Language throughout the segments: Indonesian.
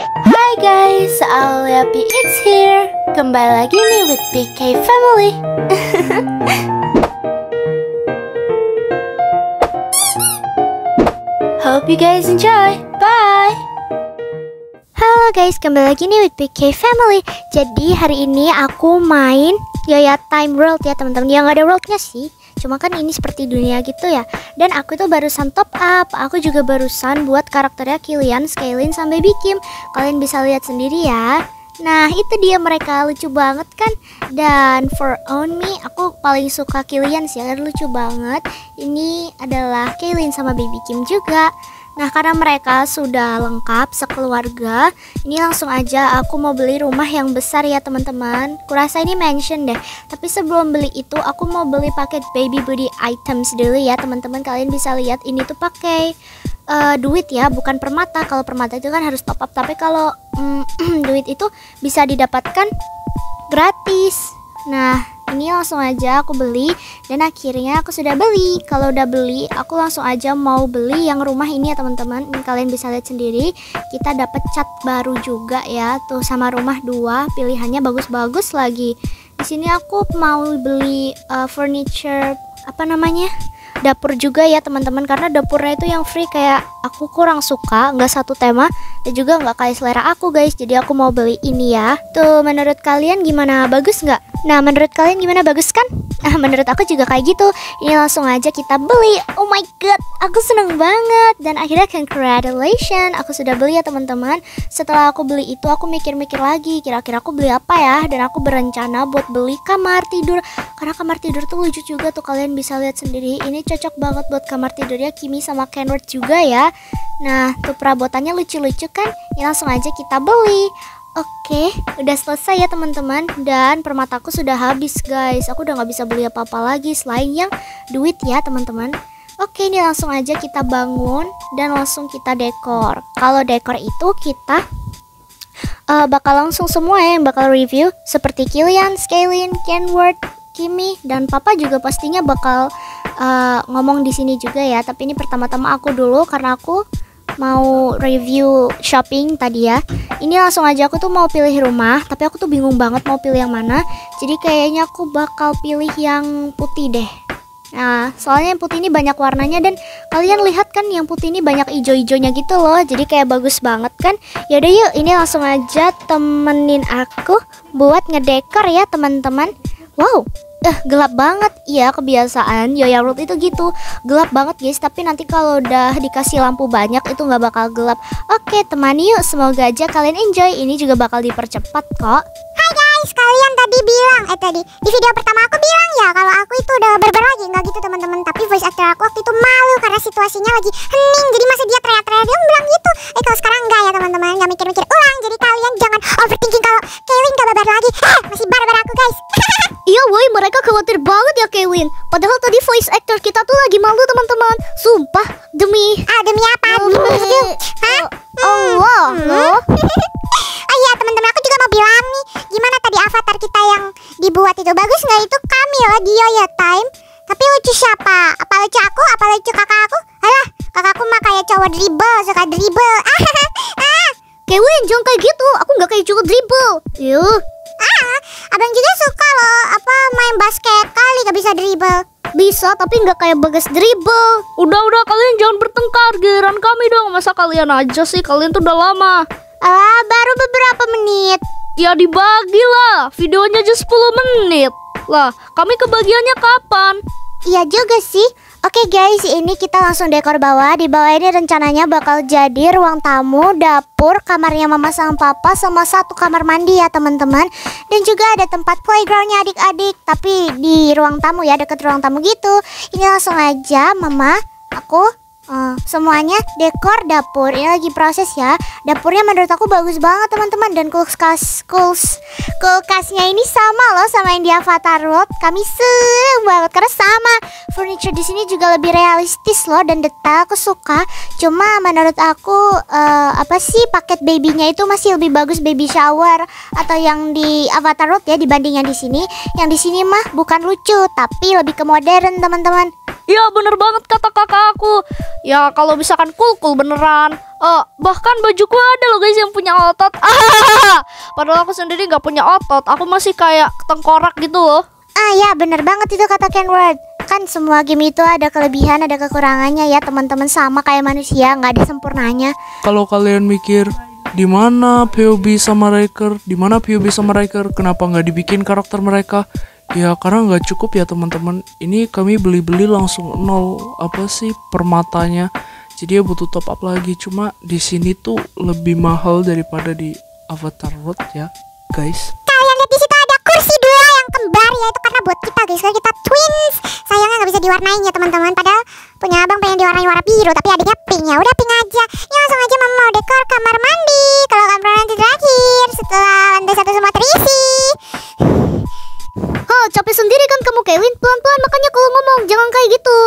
Hi guys, P. it's here Kembali lagi nih with PK Family Hope you guys enjoy, bye Halo guys, kembali lagi nih with PK Family Jadi hari ini aku main Yaya Time World ya teman-teman Ya nggak ada worldnya sih Cuma kan ini seperti dunia gitu ya. Dan aku itu barusan top up. Aku juga barusan buat karakternya Kilian, Skyline sampai Kim Kalian bisa lihat sendiri ya. Nah itu dia mereka lucu banget kan Dan for on me aku paling suka Killian sih lucu banget Ini adalah Kaylin sama Baby Kim juga Nah, karena mereka sudah lengkap sekeluarga, ini langsung aja aku mau beli rumah yang besar ya, teman-teman. Kurasa ini mansion deh. Tapi sebelum beli itu, aku mau beli paket baby body items dulu ya, teman-teman. Kalian bisa lihat ini tuh pakai uh, duit ya, bukan permata. Kalau permata itu kan harus top up, tapi kalau mm, duit itu bisa didapatkan gratis. Nah, ini langsung aja aku beli dan akhirnya aku sudah beli kalau udah beli aku langsung aja mau beli yang rumah ini ya teman-teman kalian bisa lihat sendiri kita dapat cat baru juga ya tuh sama rumah dua pilihannya bagus-bagus lagi di sini aku mau beli uh, furniture apa namanya dapur juga ya teman-teman karena dapurnya itu yang free kayak aku kurang suka nggak satu tema dan juga nggak kayak selera aku guys jadi aku mau beli ini ya tuh menurut kalian gimana bagus nggak nah menurut kalian gimana bagus kan Nah, menurut aku juga kayak gitu. Ini langsung aja kita beli. Oh my god, aku seneng banget. Dan akhirnya congratulations, aku sudah beli ya teman-teman. Setelah aku beli itu, aku mikir-mikir lagi. Kira-kira aku beli apa ya? Dan aku berencana buat beli kamar tidur. Karena kamar tidur tuh lucu juga tuh kalian bisa lihat sendiri. Ini cocok banget buat kamar tidurnya Kimi sama kenworth juga ya. Nah, tuh perabotannya lucu-lucu kan? ini langsung aja kita beli. Oke, udah selesai ya teman-teman Dan permataku sudah habis guys Aku udah gak bisa beli apa-apa lagi selain yang duit ya teman-teman Oke, ini langsung aja kita bangun Dan langsung kita dekor Kalau dekor itu kita uh, Bakal langsung semua ya yang bakal review Seperti Killian, Scalin, Kenward, Kimi Dan Papa juga pastinya bakal uh, ngomong di sini juga ya Tapi ini pertama-tama aku dulu Karena aku mau review shopping tadi ya ini langsung aja aku tuh mau pilih rumah tapi aku tuh bingung banget mau pilih yang mana jadi kayaknya aku bakal pilih yang putih deh Nah, soalnya yang putih ini banyak warnanya dan kalian lihat kan yang putih ini banyak ijo-ijonya gitu loh. Jadi kayak bagus banget kan? Yaudah yuk, ini langsung aja temenin aku buat ngedekor ya teman-teman. Wow, eh gelap banget ya kebiasaan Yoya Road itu gitu gelap banget guys tapi nanti kalau udah dikasih lampu banyak itu nggak bakal gelap oke temani yuk semoga aja kalian enjoy ini juga bakal dipercepat kok Hai guys kalian tadi bilang eh tadi di video pertama aku bilang ya kalau aku itu udah berber lagi nggak gitu teman-teman tapi voice actor aku waktu itu malu karena situasinya lagi hening jadi masih dia teriak-teriak buat itu bagus nggak itu kami ya dia ya time tapi lucu siapa apa lucu aku apa lucu kakak aku alah kakakku mah kayak cowok dribble suka dribble ah Kevin jangan kayak gitu aku nggak kayak cowok dribble yuk ah abang juga suka loh apa main basket kali gak bisa dribble bisa tapi nggak kayak bagus dribble udah udah kalian jangan bertengkar Geran kami dong masa kalian aja sih kalian tuh udah lama ah baru beberapa menit Ya dibagi lah, videonya aja 10 menit Lah, kami kebagiannya kapan? Iya juga sih Oke guys, ini kita langsung dekor bawah Di bawah ini rencananya bakal jadi ruang tamu, dapur, kamarnya mama sama papa Sama satu kamar mandi ya teman-teman Dan juga ada tempat playgroundnya adik-adik Tapi di ruang tamu ya, deket ruang tamu gitu Ini langsung aja mama, aku, Uh, semuanya dekor dapur ini lagi proses ya. Dapurnya menurut aku bagus banget teman-teman dan kulkas kulkas kulkasnya ini sama loh sama yang di Avatar World. Kami seneng banget karena sama. Furniture di sini juga lebih realistis loh dan detail aku suka. Cuma menurut aku uh, apa sih paket babynya itu masih lebih bagus baby shower atau yang di Avatar World ya dibanding yang di sini. Yang di sini mah bukan lucu tapi lebih ke modern teman-teman. Iya bener banget kata kakak aku Ya kalau misalkan cool-cool beneran uh, Bahkan bajuku ada loh guys yang punya otot Padahal aku sendiri gak punya otot Aku masih kayak tengkorak gitu loh Ah ya bener banget itu kata Kenward Kan semua game itu ada kelebihan ada kekurangannya ya teman-teman sama kayak manusia nggak ada sempurnanya Kalau kalian mikir di mana POB sama Riker, di mana POB sama Riker, kenapa nggak dibikin karakter mereka? ya karena nggak cukup ya teman-teman ini kami beli-beli langsung nol apa sih permatanya jadi ya butuh top up lagi cuma di sini tuh lebih mahal daripada di Avatar World ya guys kalian lihat di situ ada kursi dua yang kembar ya itu karena buat kita guys kalau kita twins sayangnya nggak bisa diwarnain ya teman-teman padahal punya abang pengen diwarnai warna biru tapi adiknya pink ya udah pink aja ini ya, langsung aja mau dekor kamar mandi kalau kamar mandi terakhir setelah lantai satu semua terisi kamu Kevin pelan-pelan makanya kalau ngomong jangan kayak gitu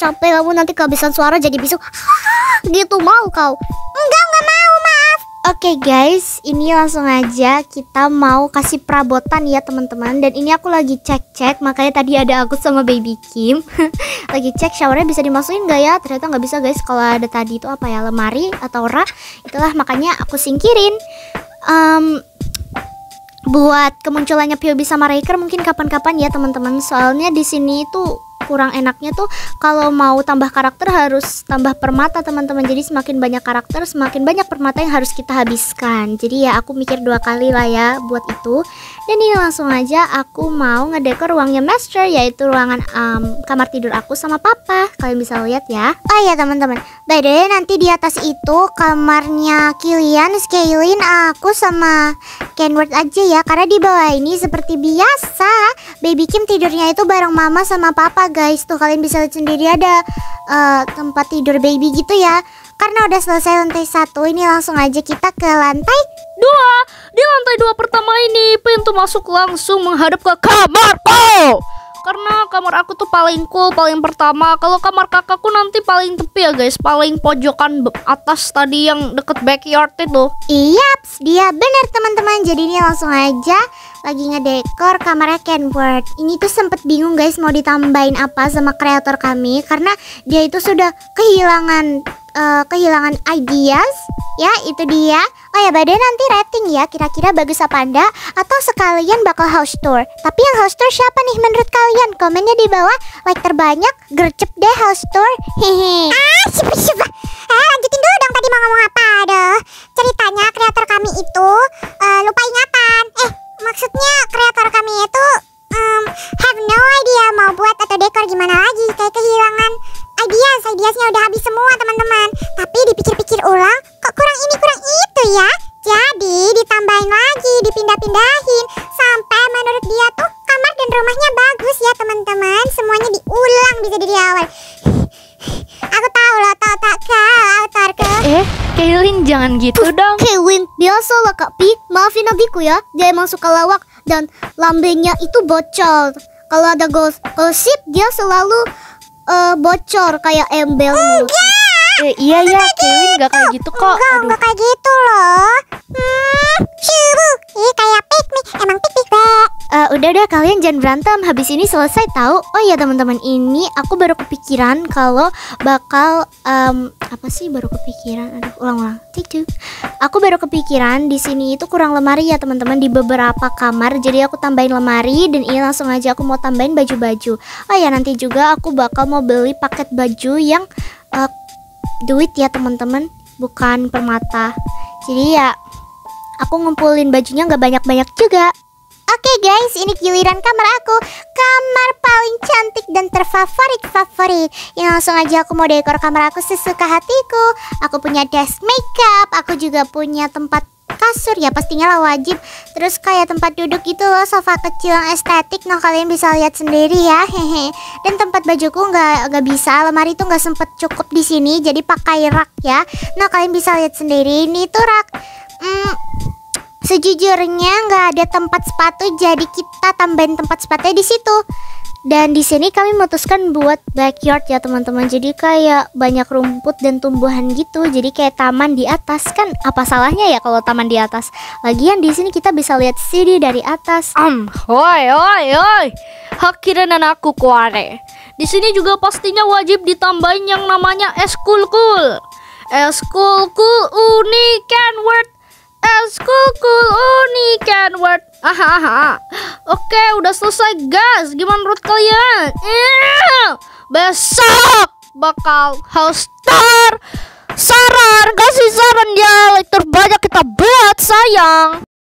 capek kamu nanti kehabisan suara jadi bisu gitu mau kau enggak enggak mau maaf oke okay, guys ini langsung aja kita mau kasih perabotan ya teman-teman dan ini aku lagi cek-cek makanya tadi ada aku sama baby Kim lagi cek showernya bisa dimasukin nggak ya ternyata nggak bisa guys kalau ada tadi itu apa ya lemari atau rak itulah makanya aku singkirin um, buat kemunculannya POB sama Raker mungkin kapan-kapan ya teman-teman. Soalnya di sini itu kurang enaknya tuh kalau mau tambah karakter harus tambah permata teman-teman jadi semakin banyak karakter semakin banyak permata yang harus kita habiskan jadi ya aku mikir dua kali lah ya buat itu dan ini langsung aja aku mau ngedekor ruangnya master yaitu ruangan um, kamar tidur aku sama papa kalian bisa lihat ya oh iya teman-teman by the way nanti di atas itu kamarnya Kilian Scaling aku sama Kenward aja ya karena di bawah ini seperti biasa Baby Kim tidurnya itu bareng mama sama papa guys tuh kalian bisa lihat sendiri ada uh, tempat tidur baby gitu ya karena udah selesai lantai satu ini langsung aja kita ke lantai dua di lantai dua pertama ini pintu masuk langsung menghadap ke kamar oh karena kamar aku tuh paling cool, paling pertama. Kalau kamar kakakku nanti paling tepi ya guys, paling pojokan atas tadi yang deket backyard itu. iya dia bener teman-teman. Jadi ini langsung aja lagi ngedekor kamarnya Kenward. Ini tuh sempet bingung guys mau ditambahin apa sama kreator kami karena dia itu sudah kehilangan uh, kehilangan ideas ya itu dia oh ya badai nanti rating ya kira-kira bagus apa anda atau sekalian bakal house tour tapi yang house tour siapa nih menurut kalian komennya di bawah like terbanyak gercep deh house tour Hehehe ah siapa siapa ah lanjutin dulu pindahin sampai menurut dia tuh kamar dan rumahnya bagus ya teman-teman semuanya diulang bisa dari awal aku tahu loh tau tak kau tarke eh Kaylin jangan gitu dong Kaylin biasa lah Kak Pi maafin adikku ya dia emang suka lawak dan lambenya itu bocor kalau ada ghost gosip dia selalu uh, bocor kayak embel enggak Eh, iya ya, Kevin gak kayak gitu kok. Enggak, enggak kayak gitu loh. Hmm, Ini kayak piknik, Emang piknik deh. Uh, udah deh kalian jangan berantem habis ini selesai tahu oh iya teman-teman ini aku baru kepikiran kalau bakal um, apa sih baru kepikiran aduh ulang-ulang aku baru kepikiran di sini itu kurang lemari ya teman-teman di beberapa kamar jadi aku tambahin lemari dan ini langsung aja aku mau tambahin baju-baju oh ya nanti juga aku bakal mau beli paket baju yang uh, duit ya teman-teman bukan permata jadi ya aku ngumpulin bajunya nggak banyak-banyak juga Oke okay guys, ini giliran kamar aku Kamar paling cantik dan terfavorit-favorit Ini langsung aja aku mau dekor kamar aku sesuka hatiku Aku punya desk makeup Aku juga punya tempat kasur ya pastinya lah wajib terus kayak tempat duduk itu loh sofa kecil yang estetik nah kalian bisa lihat sendiri ya hehe dan tempat bajuku nggak nggak bisa lemari tuh nggak sempet cukup di sini jadi pakai rak ya nah kalian bisa lihat sendiri ini tuh rak hmm, sejujurnya nggak ada tempat sepatu jadi kita tambahin tempat sepatu di situ dan di sini kami memutuskan buat backyard ya teman-teman. Jadi kayak banyak rumput dan tumbuhan gitu. Jadi kayak taman di atas kan apa salahnya ya kalau taman di atas. Lagian di sini kita bisa lihat city dari atas. Am, um, oi oi hoi. Hakiran anakku kuare. Di sini juga pastinya wajib ditambahin yang namanya es kulkul. Es kulkul unik and worth Else cool unik kan? and word. aha. Oke, udah selesai guys. Gimana menurut kalian? Eww. Iya. Besok bakal hoster saran kasih saran ya like terbanyak kita buat sayang